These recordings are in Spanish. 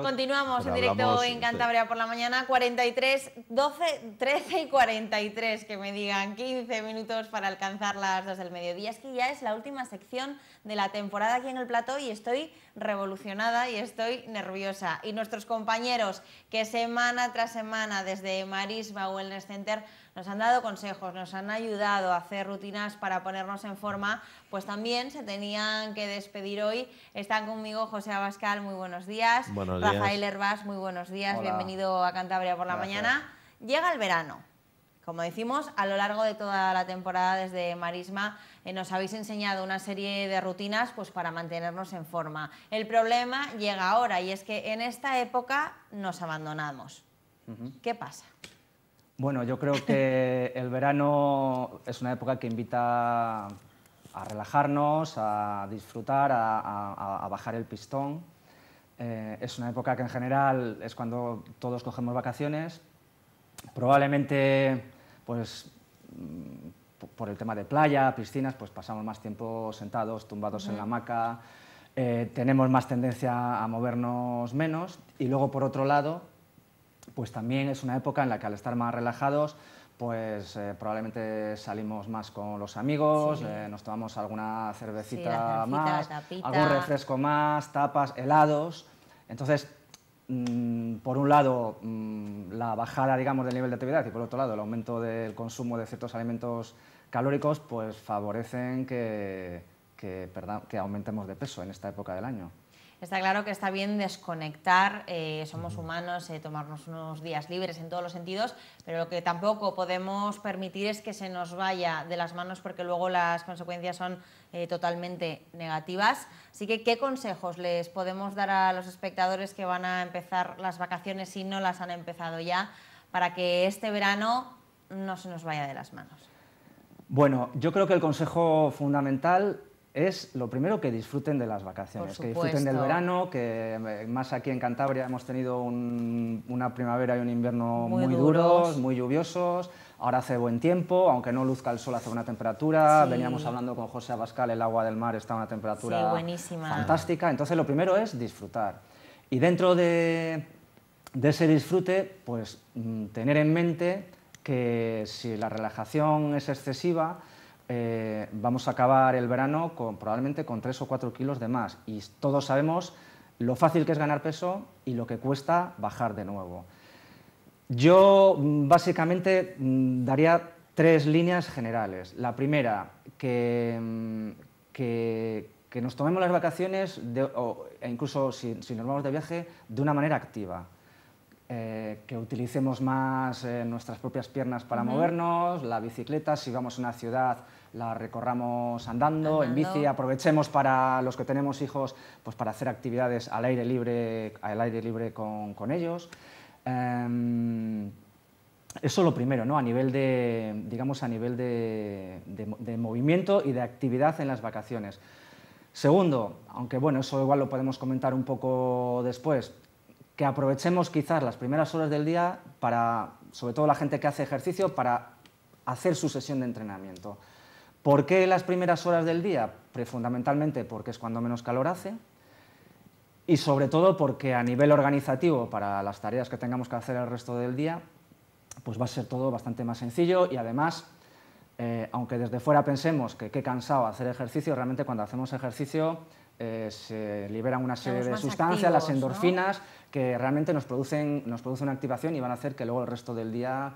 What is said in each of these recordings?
Continuamos en directo en Cantabria por la mañana, 43, 12, 13 y 43, que me digan 15 minutos para alcanzar las 2 del mediodía. Es que ya es la última sección de la temporada aquí en el plató y estoy revolucionada y estoy nerviosa. Y nuestros compañeros que semana tras semana desde Marisma Wellness Center nos han dado consejos, nos han ayudado a hacer rutinas para ponernos en forma, pues también se tenían que despedir hoy. Están conmigo José Abascal, muy buenos días. Buenos Rafael Herbas, muy buenos días. Bienvenido a Cantabria por la mañana. Llega el verano. Como decimos, a lo largo de toda la temporada desde Marisma eh, nos habéis enseñado una serie de rutinas pues, para mantenernos en forma. El problema llega ahora y es que en esta época nos abandonamos. ¿Qué pasa? Bueno, yo creo que el verano es una época que invita a relajarnos, a disfrutar, a, bajar el pistón. Eh, es una época que en general es cuando todos cogemos vacaciones. Probablemente, pues, mm, por el tema de playa, piscinas, pues pasamos más tiempo sentados, tumbados en la hamaca, eh, tenemos más tendencia a movernos menos. Y luego, por otro lado, pues también es una época en la que al estar más relajados, pues eh, probablemente salimos más con los amigos, eh, nos tomamos alguna cervecita, más, algún refresco más, tapas, helados. Entonces, mm, por un lado, mm, la bajada, digamos, del nivel de actividad y por otro lado, el aumento del consumo de ciertos alimentos calóricos, pues favorecen que aumentemos de peso en esta época del año. Está claro que está bien desconectar, eh, somos humanos, eh, tomarnos unos días libres en todos los sentidos, pero lo que tampoco podemos permitir es que se nos vaya de las manos porque luego las consecuencias son eh, totalmente negativas. Así que, ¿qué consejos les podemos dar a los espectadores que van a empezar las vacaciones si no las han empezado ya para que este verano no se nos vaya de las manos? Bueno, yo creo que el consejo fundamental es lo primero que disfruten de las vacaciones, que disfruten del verano, que eh, más aquí en Cantabria hemos tenido una primavera y un invierno muy, duros. muy lluviosos, ahora hace buen tiempo, aunque no luzca el sol hace una temperatura, veníamos hablando con José Abascal, el agua del mar está a una temperatura fantástica, entonces lo primero es disfrutar. Y dentro de, de ese disfrute, pues mm, tener en mente que si la relajación es excesiva, eh, vamos a acabar el verano con, probablemente con 3 o 4 kilos de más. Y todos sabemos lo fácil que es ganar peso y lo que cuesta bajar de nuevo. Yo mm, básicamente mm, daría tres líneas generales. La primera, que, mm, que, nos tomemos las vacaciones, o, e incluso si nos vamos de viaje, de una manera activa. Eh, que utilicemos más eh, nuestras propias piernas para movernos, la bicicleta, si vamos a una ciudad la recorramos andando, en bici, aprovechemos para los que tenemos hijos pues para hacer actividades al aire libre, al aire libre con, ellos. Em, eso lo primero, ¿no? a nivel, de, digamos, a nivel de movimiento y de actividad en las vacaciones. Segundo, aunque bueno, eso igual lo podemos comentar un poco después, que aprovechemos quizás las primeras horas del día para, sobre todo la gente que hace ejercicio, para hacer su sesión de entrenamiento. ¿Por qué las primeras horas del día? Fundamentalmente porque es cuando menos calor hace y sobre todo porque a nivel organizativo para las tareas que tengamos que hacer el resto del día, pues va a ser todo bastante más sencillo y además eh, aunque desde fuera pensemos que qué cansado hacer ejercicio, realmente cuando hacemos ejercicio eh, se liberan una serie de sustancias, las endorfinas, que realmente nos producen, produce una activación y van a hacer que luego el resto del día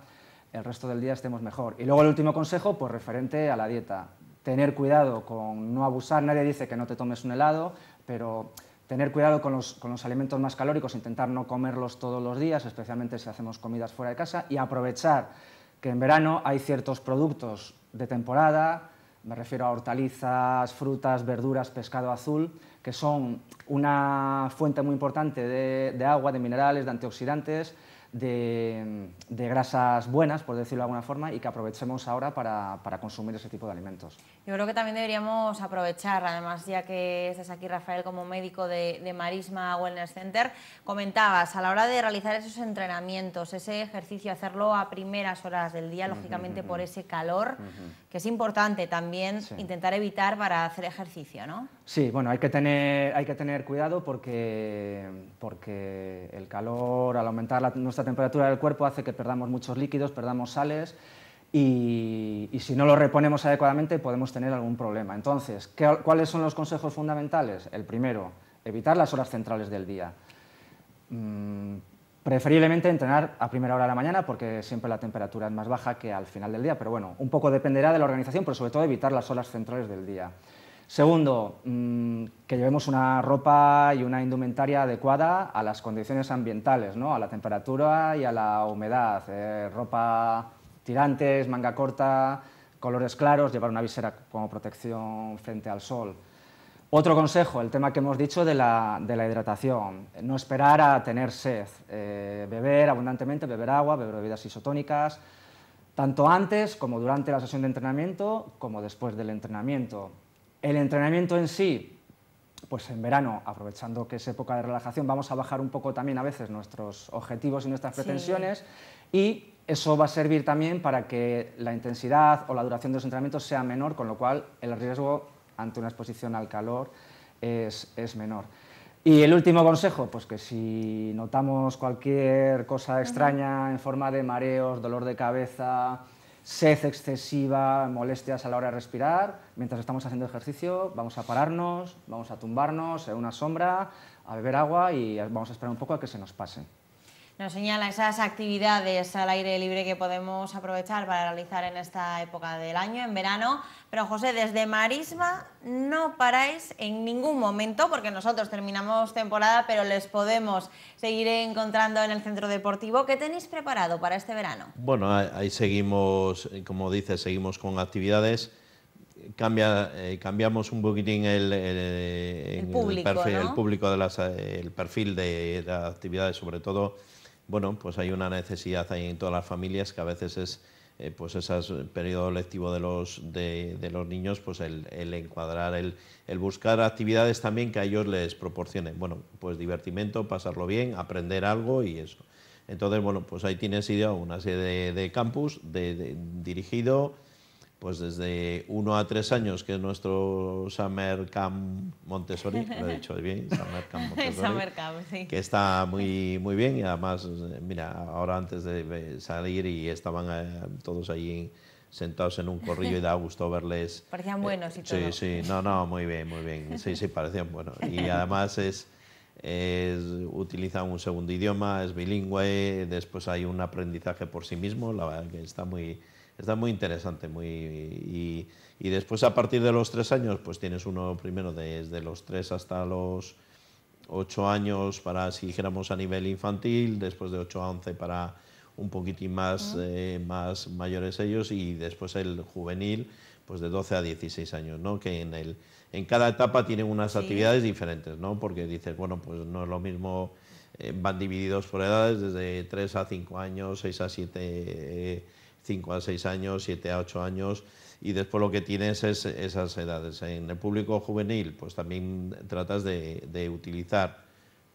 el resto del día estemos mejor. Y luego el último consejo, pues referente a la dieta. Tener cuidado con no abusar, nadie dice que no te tomes un helado, pero tener cuidado con los, alimentos más calóricos, intentar no comerlos todos los días, especialmente si hacemos comidas fuera de casa, y aprovechar que en verano hay ciertos productos de temporada, me refiero a hortalizas, frutas, verduras, pescado azul, que son una fuente muy importante de, agua, de minerales, de antioxidantes, de, grasas buenas, por decirlo de alguna forma, y que aprovechemos ahora para, consumir ese tipo de alimentos. Yo creo que también deberíamos aprovechar, además, ya que estás aquí, Rafael, como médico de, Marisma Wellness Center, comentabas, a la hora de realizar esos entrenamientos, ese ejercicio, hacerlo a primeras horas del día, lógicamente por ese calor, que es importante también intentar evitar para hacer ejercicio, ¿no? Sí, bueno, hay que tener, cuidado porque, el calor, al aumentar nuestra temperatura del cuerpo, hace que perdamos muchos líquidos, perdamos sales y, si no lo reponemos adecuadamente podemos tener algún problema. Entonces, ¿cuáles son los consejos fundamentales? El primero, evitar las horas centrales del día. Mm, preferiblemente entrenar a primera hora de la mañana porque siempre la temperatura es más baja que al final del día, pero bueno, un poco dependerá de la organización, pero sobre todo evitar las horas centrales del día. Segundo, mm, que llevemos una ropa y una indumentaria adecuada a las condiciones ambientales, a la temperatura y a la humedad. Eh, ropa tirantes, manga corta, colores claros, llevar una visera como protección frente al sol. Otro consejo, el tema que hemos dicho de la, hidratación. No esperar a tener sed. Eh, beber abundantemente, beber agua, beber bebidas isotónicas, tanto antes como durante la sesión de entrenamiento como después del entrenamiento. El entrenamiento en sí, pues en verano, aprovechando que es época de relajación, vamos a bajar un poco también a veces nuestros objetivos y nuestras pretensiones y eso va a servir también para que la intensidad o la duración de los entrenamientos sea menor, con lo cual el riesgo ante una exposición al calor es menor. Y el último consejo, pues que si notamos cualquier cosa extraña en forma de mareos, dolor de cabeza, sed excesiva, molestias a la hora de respirar. Mientras estamos haciendo ejercicio, vamos a pararnos, vamos a tumbarnos en una sombra, a beber agua y vamos a esperar un poco a que se nos pase. Nos señala esas actividades al aire libre que podemos aprovechar para realizar en esta época del año, en verano. Pero José, desde Marisma no paráis en ningún momento, porque nosotros terminamos temporada, pero les podemos seguir encontrando en el centro deportivo. ¿Qué tenéis preparado para este verano? Bueno, ahí seguimos, como dices, seguimos con actividades. Cambia, eh, cambiamos un poquitín el, eh, el, público, perfil, de eh, el perfil de las actividades, sobre todo bueno, pues hay una necesidad ahí en todas las familias que a veces es eh, pues esas eh, periodo lectivo de los, de, los niños, pues el, el encuadrar, el, el, buscar actividades también que a ellos les proporcionen, bueno, pues divertimento, pasarlo bien, aprender algo y eso. Entonces, bueno, pues ahí tienes idea una serie de, de campus de, dirigido pues desde uno a tres años, que es nuestro Summer Camp Montessori, lo he dicho bien, Summer Camp Montessori, Summer sí. que está muy, muy bien y además, mira, ahora antes de salir y estaban eh, todos allí sentados en un corrillo y da gusto verles. Parecían eh, buenos y todo. Sí, sí, no, no, muy bien, muy bien, sí, sí, parecían buenos. Y además es... Es, utilizan un segundo idioma, es bilingüe, después hay un aprendizaje por sí mismo, la verdad que está muy, está muy interesante. Muy, y, después a partir de los tres años, pues tienes uno primero desde los tres hasta los ocho años para, si dijéramos, a nivel infantil, después de ocho a once para un poquitín más, eh, más mayores ellos y después el juvenil, pues de 12 a 16 años, ¿no? Que en, el, en cada etapa tienen unas actividades diferentes, ¿no? Porque dices, bueno, pues no es lo mismo, eh, van divididos por edades, desde tres a cinco años, seis a siete eh, 5 a 6 años, 7 a 8 años y después lo que tienes es esas edades. En el público juvenil, pues también tratas de, de utilizar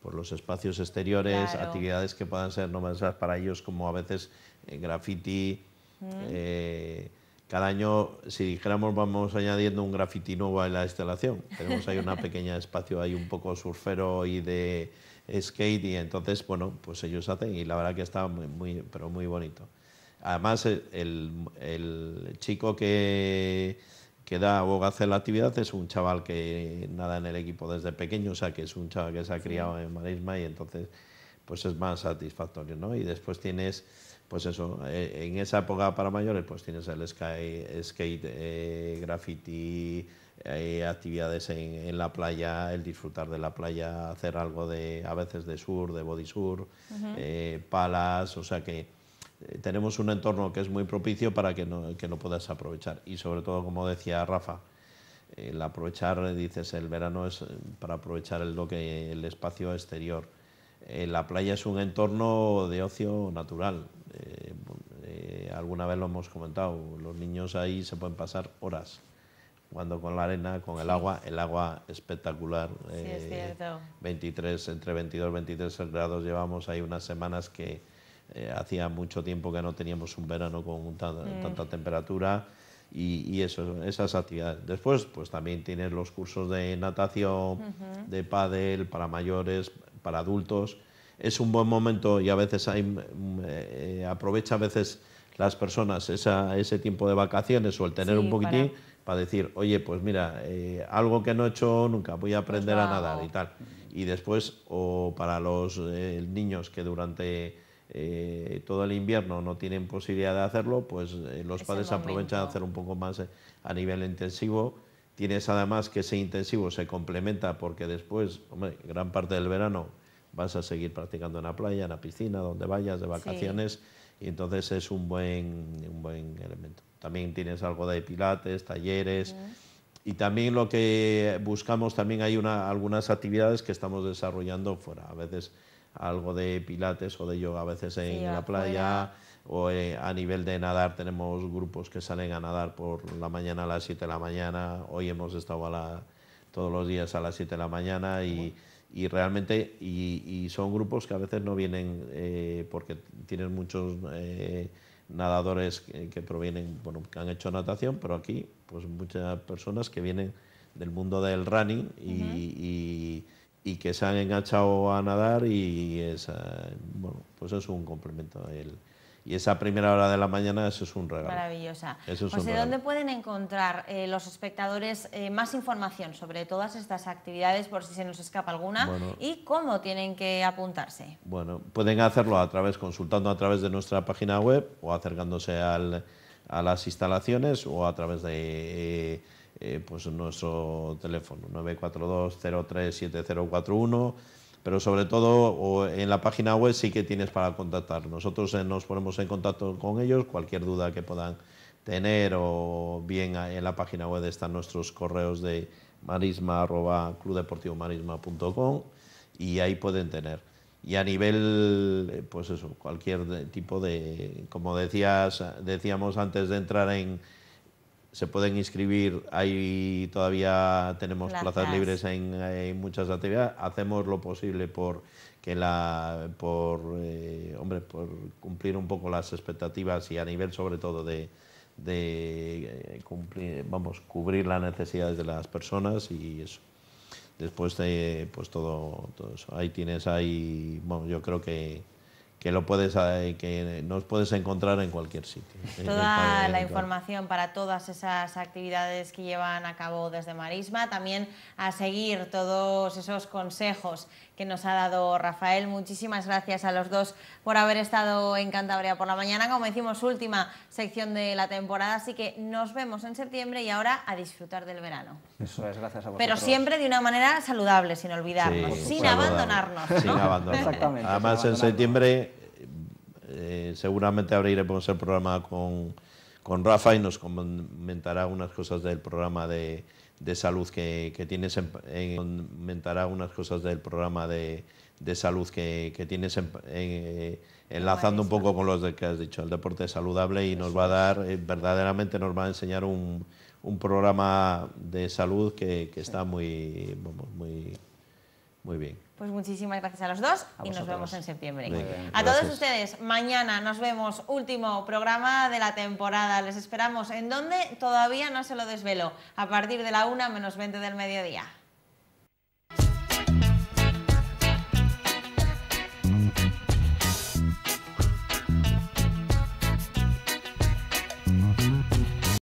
por los espacios exteriores, actividades que puedan ser novedosas para ellos, como a veces eh, graffiti. Mm. Eh, cada año, si dijéramos, vamos añadiendo un graffiti nuevo a la instalación. Tenemos ahí una pequeña espacio, ahí un poco surfero y de skate, y entonces, bueno, pues ellos hacen, y la verdad que está muy pero muy bonito. Además, el, chico que, que da o hace la actividad es un chaval que nada en el equipo desde pequeño, o sea, que es un chaval que se ha criado en Marisma y entonces pues es más satisfactorio, ¿no? Y después tienes, pues eso, eh, en esa época para mayores, pues tienes el sky, skate, eh, graffiti, eh, actividades en, la playa, el disfrutar de la playa, hacer algo de, a veces de sur, de body sur, palas, o sea que eh, tenemos un entorno que es muy propicio para que, no, que puedas aprovechar. Y sobre todo, como decía Rafa, el aprovechar, dices, el verano es eh, para aprovechar el, lo el espacio exterior. Eh, la playa es un entorno de ocio natural. alguna vez lo hemos comentado, los niños ahí se pueden pasar horas jugando con la arena, con el agua, el agua espectacular. Sí, es cierto. 23, entre 22 y 23 grados llevamos ahí unas semanas que eh, hacía mucho tiempo que no teníamos un verano con mm. tanta, temperatura y, eso, esas actividades. Después, pues también tienen los cursos de natación, de pádel para mayores, para adultos. Es un buen momento y a veces hay, mm, eh, aprovecha a veces las personas ese tiempo de vacaciones o el tener un poquitín para... decir, oye, pues mira, eh, algo que no he hecho nunca, voy a aprender a nadar y tal. Y después, o para los niños que durante eh, todo el invierno no tienen posibilidad de hacerlo, pues eh, los padres aprovechan de hacer un poco más eh, a nivel intensivo. Tienes además que ese intensivo se complementa porque después, gran parte del verano vas a seguir practicando en la playa, en la piscina, donde vayas de vacaciones. y entonces es un buen, un buen elemento. También tienes algo de pilates, talleres y también lo que buscamos, también hay una, algunas actividades que estamos desarrollando fuera. A veces algo de pilates o de yoga a veces en la playa. O eh, a nivel de nadar tenemos grupos que salen a nadar por la mañana a las 7 de la mañana. Hoy hemos estado todos los días a las 7 de la mañana y, realmente y, son grupos que a veces no vienen eh, porque tienen muchos eh, nadadores que, provienen, bueno, que han hecho natación, pero aquí pues muchas personas que vienen del mundo del running y y que se han enganchado a nadar y bueno, pues es un complemento él. Y esa primera hora de la mañana, eso es un regalo. Maravillosa. Eso José, ¿dónde pueden encontrar eh, los espectadores eh, más información sobre todas estas actividades, por si se nos escapa alguna? ¿Y cómo tienen que apuntarse? Bueno, pueden hacerlo a través, consultando a través de nuestra página web o acercándose al, a las instalaciones o a través de... Eh, eh, pues nuestro teléfono 942-037041, pero sobre todo en la página web sí que tienes para contactar. Nosotros eh, nos ponemos en contacto con ellos, cualquier duda que puedan tener o bien eh, en la página web están nuestros correos de marisma y ahí pueden tener. Y a nivel, pues eso, cualquier tipo de, como decías, decíamos antes de entrar en, se pueden inscribir, ahí todavía tenemos plazas, libres en, muchas actividades, hacemos lo posible por que la por eh, hombre por cumplir un poco las expectativas y a nivel sobre todo de, de eh, cumplir, vamos, cubrir las necesidades de las personas y eso. Después de, pues todo, eso. Ahí tienes ahí, bueno, yo creo que que lo puedes eh, que nos puedes encontrar en cualquier sitio. Toda la información para todas esas actividades que llevan a cabo desde Marisma, también a seguir todos esos consejos que nos ha dado Rafael. Muchísimas gracias a los dos por haber estado en Cantabria por la mañana, como decimos, última sección de la temporada, así que nos vemos en septiembre y ahora a disfrutar del verano. Eso es, gracias a vosotros. Pero siempre de una manera saludable, sin olvidarnos, sin abandonarnos. Sin abandonarnos. Además, en septiembre eh, seguramente ahora el programa con, Rafa y nos comentará unas cosas del programa de, de salud que, que tienes en, comentará unas cosas del programa de, de salud que, tienes eh, enlazando un poco con los de que has dicho, el deporte saludable y nos va a dar, eh, verdaderamente nos va a enseñar un, un programa de salud que, que está muy, muy, muy bien. Pues muchísimas gracias a los dos y nos vemos en septiembre. a todos ustedes, mañana nos vemos, último programa de la temporada. Les esperamos en donde todavía no se lo desvelo, a partir de la 1 menos 20 del mediodía.